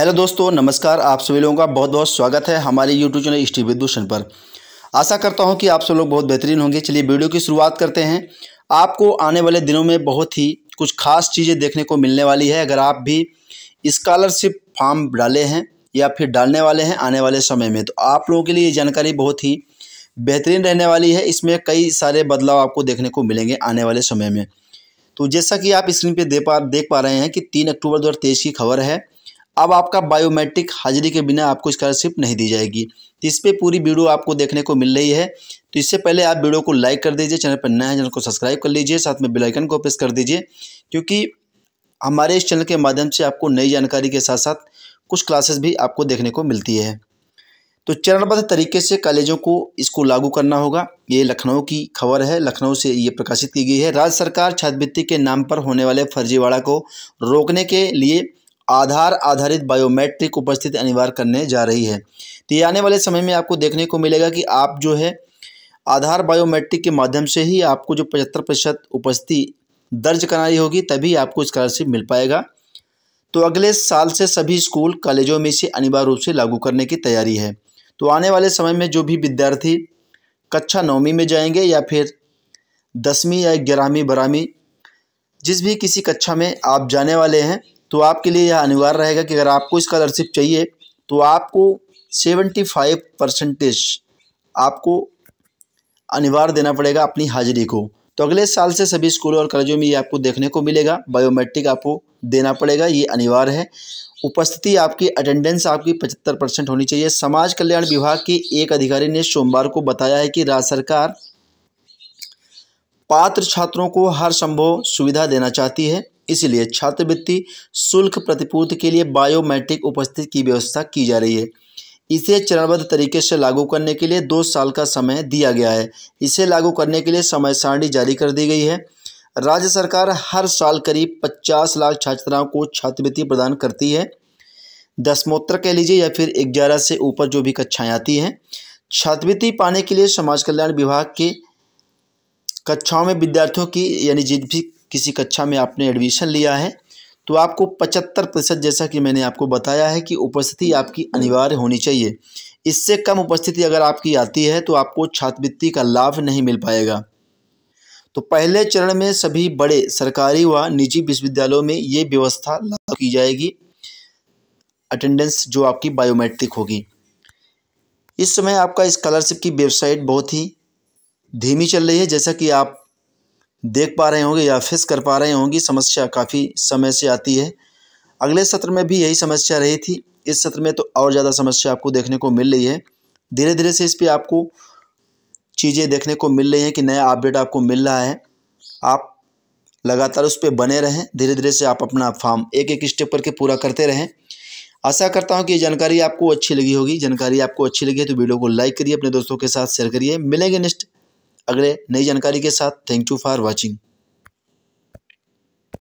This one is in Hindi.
हेलो दोस्तों नमस्कार आप सभी लोगों का बहुत बहुत स्वागत है हमारे यूट्यूब चैनल स्टी विदूषण पर आशा करता हूं कि आप सब लोग बहुत बेहतरीन होंगे चलिए वीडियो की शुरुआत करते हैं आपको आने वाले दिनों में बहुत ही कुछ खास चीज़ें देखने को मिलने वाली है अगर आप भी स्कॉलरशिप फॉर्म डाले हैं या फिर डालने वाले हैं आने वाले समय में तो आप लोगों के लिए ये जानकारी बहुत ही बेहतरीन रहने वाली है इसमें कई सारे बदलाव आपको देखने को मिलेंगे आने वाले समय में तो जैसा कि आप स्क्रीन पर दे पा देख पा रहे हैं कि तीन अक्टूबर दो की खबर है अब आपका बायोमेट्रिक हाजिरी के बिना आपको स्कॉलरशिप नहीं दी जाएगी तो इस पर पूरी वीडियो आपको देखने को मिल रही है तो इससे पहले आप वीडियो को लाइक कर दीजिए चैनल पर नया है चैनल को सब्सक्राइब कर लीजिए साथ में बेलाइकन को प्रेस कर दीजिए क्योंकि हमारे इस चैनल के माध्यम से आपको नई जानकारी के साथ साथ कुछ क्लासेस भी आपको देखने को मिलती है तो चरणबद्ध तरीके से कॉलेजों को इसको लागू करना होगा ये लखनऊ की खबर है लखनऊ से ये प्रकाशित की गई है राज्य सरकार छात्रवृत्ति के नाम पर होने वाले फर्जीवाड़ा को रोकने के लिए आधार आधारित बायोमेट्रिक उपस्थिति अनिवार्य करने जा रही है तो ये आने वाले समय में आपको देखने को मिलेगा कि आप जो है आधार बायोमेट्रिक के माध्यम से ही आपको जो पचहत्तर प्रतिशत उपस्थिति दर्ज कराई होगी तभी आपको स्कॉलरशिप मिल पाएगा तो अगले साल से सभी स्कूल कॉलेजों में इसे अनिवार्य रूप से लागू करने की तैयारी है तो आने वाले समय में जो भी विद्यार्थी कक्षा नौवीं में जाएंगे या फिर दसवीं या ग्यारहवीं बारहवीं जिस भी किसी कक्षा में आप जाने वाले हैं तो आपके लिए यह अनिवार्य रहेगा कि अगर आपको स्कॉलरशिप चाहिए तो आपको सेवेंटी फाइव परसेंटेज आपको अनिवार्य देना पड़ेगा अपनी हाजिरी को तो अगले साल से सभी स्कूलों और कॉलेजों में ये आपको देखने को मिलेगा बायोमेट्रिक आपको देना पड़ेगा ये अनिवार्य है उपस्थिति आपकी अटेंडेंस आपकी पचहत्तर परसेंट होनी चाहिए समाज कल्याण विभाग के एक अधिकारी ने सोमवार को बताया है कि राज्य सरकार पात्र छात्रों को हर संभव सुविधा देना चाहती है इसलिए छात्रवृत्ति शुल्क प्रतिपूर्ति के लिए बायोमेट्रिक उपस्थिति की व्यवस्था की जा रही है इसे चरणबद्ध तरीके से लागू करने के लिए दो साल का समय दिया गया है इसे लागू करने के लिए समय सारणी जारी कर दी गई है राज्य सरकार हर साल करीब 50 लाख छात्राओं को छात्रवृत्ति प्रदान करती है दसमोत्तर कह लीजिए या फिर ग्यारह से ऊपर जो भी कक्षाएँ आती हैं छात्रवृत्ति पाने के लिए समाज कल्याण विभाग के कक्षाओं में विद्यार्थियों की यानी जिस भी किसी कक्षा में आपने एडमिशन लिया है तो आपको पचहत्तर प्रतिशत जैसा कि मैंने आपको बताया है कि उपस्थिति आपकी अनिवार्य होनी चाहिए इससे कम उपस्थिति अगर आपकी आती है तो आपको छात्रवृत्ति का लाभ नहीं मिल पाएगा तो पहले चरण में सभी बड़े सरकारी व निजी विश्वविद्यालयों में ये व्यवस्था लागू की जाएगी अटेंडेंस जो आपकी बायोमेट्रिक होगी इस समय आपका स्कॉलरशिप की वेबसाइट बहुत ही धीमी चल रही है जैसा कि आप देख पा रहे होंगे या फेस कर पा रहे होंगे समस्या काफ़ी समय से आती है अगले सत्र में भी यही समस्या रही थी इस सत्र में तो और ज़्यादा समस्या आपको देखने को मिल रही है धीरे धीरे से इस पर आपको चीज़ें देखने को मिल रही हैं कि नया अपडेट आपको मिल रहा है आप लगातार उस पर बने रहें धीरे धीरे से आप अपना फॉर्म एक एक स्टेप करके पूरा करते रहें आशा करता हूँ कि ये जानकारी आपको अच्छी लगी होगी जानकारी आपको अच्छी लगी है तो वीडियो को लाइक करिए अपने दोस्तों के साथ शेयर करिए मिलेंगे नेक्स्ट अगले नई जानकारी के साथ थैंक यू फॉर वॉचिंग